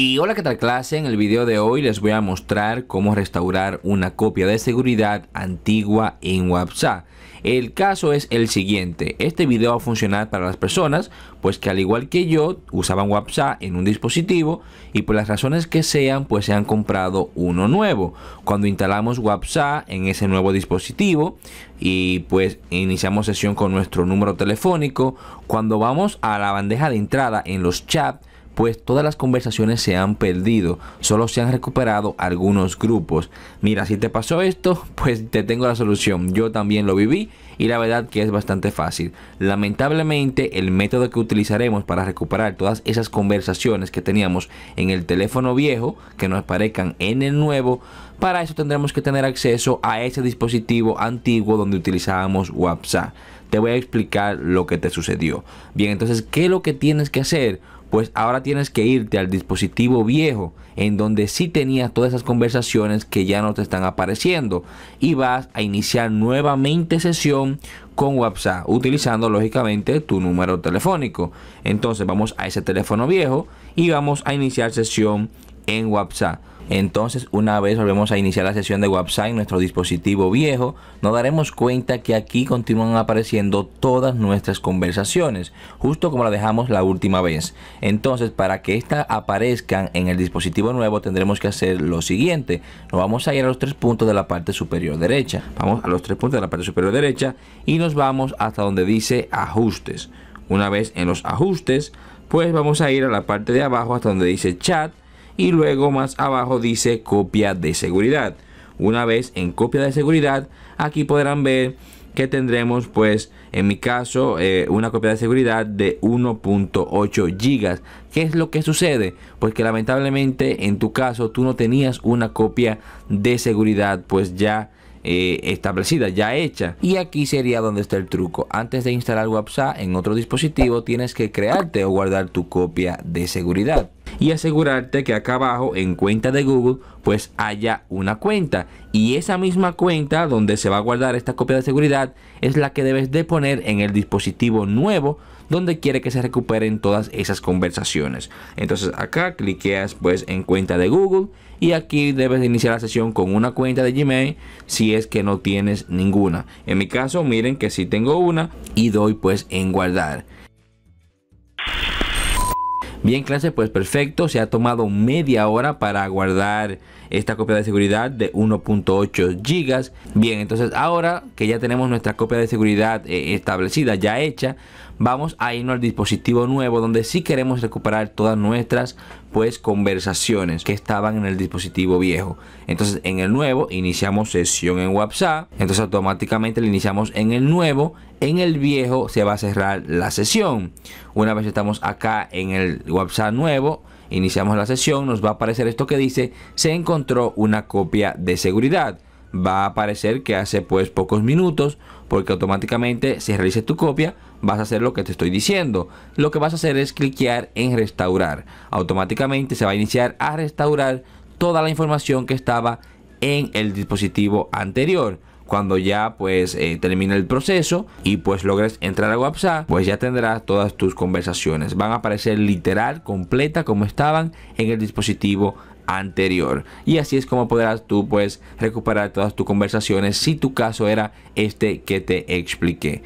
Y hola qué tal clase, en el video de hoy les voy a mostrar cómo restaurar una copia de seguridad antigua en WhatsApp. El caso es el siguiente, este video va a funcionar para las personas pues que al igual que yo usaban WhatsApp en un dispositivo y por las razones que sean pues se han comprado uno nuevo. Cuando instalamos WhatsApp en ese nuevo dispositivo y pues iniciamos sesión con nuestro número telefónico, cuando vamos a la bandeja de entrada en los chats pues todas las conversaciones se han perdido, solo se han recuperado algunos grupos. Mira, si te pasó esto, pues te tengo la solución, yo también lo viví y la verdad que es bastante fácil. Lamentablemente el método que utilizaremos para recuperar todas esas conversaciones que teníamos en el teléfono viejo, que nos aparezcan en el nuevo, para eso tendremos que tener acceso a ese dispositivo antiguo donde utilizábamos WhatsApp. Te voy a explicar lo que te sucedió. Bien, entonces, ¿qué es lo que tienes que hacer? pues ahora tienes que irte al dispositivo viejo en donde sí tenías todas esas conversaciones que ya no te están apareciendo y vas a iniciar nuevamente sesión con WhatsApp utilizando lógicamente tu número telefónico. Entonces vamos a ese teléfono viejo y vamos a iniciar sesión en WhatsApp. Entonces, una vez volvemos a iniciar la sesión de WhatsApp en nuestro dispositivo viejo, nos daremos cuenta que aquí continúan apareciendo todas nuestras conversaciones, justo como la dejamos la última vez. Entonces, para que estas aparezcan en el dispositivo nuevo, tendremos que hacer lo siguiente. Nos vamos a ir a los tres puntos de la parte superior derecha. Vamos a los tres puntos de la parte superior derecha y nos vamos hasta donde dice ajustes. Una vez en los ajustes, pues vamos a ir a la parte de abajo hasta donde dice chat y luego más abajo dice copia de seguridad. Una vez en copia de seguridad, aquí podrán ver que tendremos pues en mi caso eh, una copia de seguridad de 1.8 gigas ¿Qué es lo que sucede? Pues que lamentablemente en tu caso tú no tenías una copia de seguridad pues ya eh, establecida, ya hecha. Y aquí sería donde está el truco. Antes de instalar WhatsApp en otro dispositivo tienes que crearte o guardar tu copia de seguridad y asegurarte que acá abajo en cuenta de Google pues haya una cuenta y esa misma cuenta donde se va a guardar esta copia de seguridad es la que debes de poner en el dispositivo nuevo donde quiere que se recuperen todas esas conversaciones. Entonces acá cliqueas pues en cuenta de Google y aquí debes iniciar la sesión con una cuenta de Gmail si es que no tienes ninguna. En mi caso miren que si sí tengo una y doy pues en guardar. Bien clase, pues perfecto, se ha tomado media hora para guardar esta copia de seguridad de 1.8 gigas. Bien, entonces ahora que ya tenemos nuestra copia de seguridad eh, establecida, ya hecha, vamos a irnos al dispositivo nuevo donde sí queremos recuperar todas nuestras pues conversaciones que estaban en el dispositivo viejo. Entonces en el nuevo iniciamos sesión en WhatsApp, entonces automáticamente le iniciamos en el nuevo, en el viejo se va a cerrar la sesión. Una vez estamos acá en el WhatsApp nuevo, iniciamos la sesión, nos va a aparecer esto que dice, se encontró una copia de seguridad va a aparecer que hace pues pocos minutos porque automáticamente si realices tu copia vas a hacer lo que te estoy diciendo lo que vas a hacer es cliquear en restaurar automáticamente se va a iniciar a restaurar toda la información que estaba en el dispositivo anterior cuando ya pues eh, termine el proceso y pues logres entrar a WhatsApp, pues ya tendrás todas tus conversaciones. Van a aparecer literal, completa, como estaban en el dispositivo anterior. Y así es como podrás tú pues recuperar todas tus conversaciones si tu caso era este que te expliqué.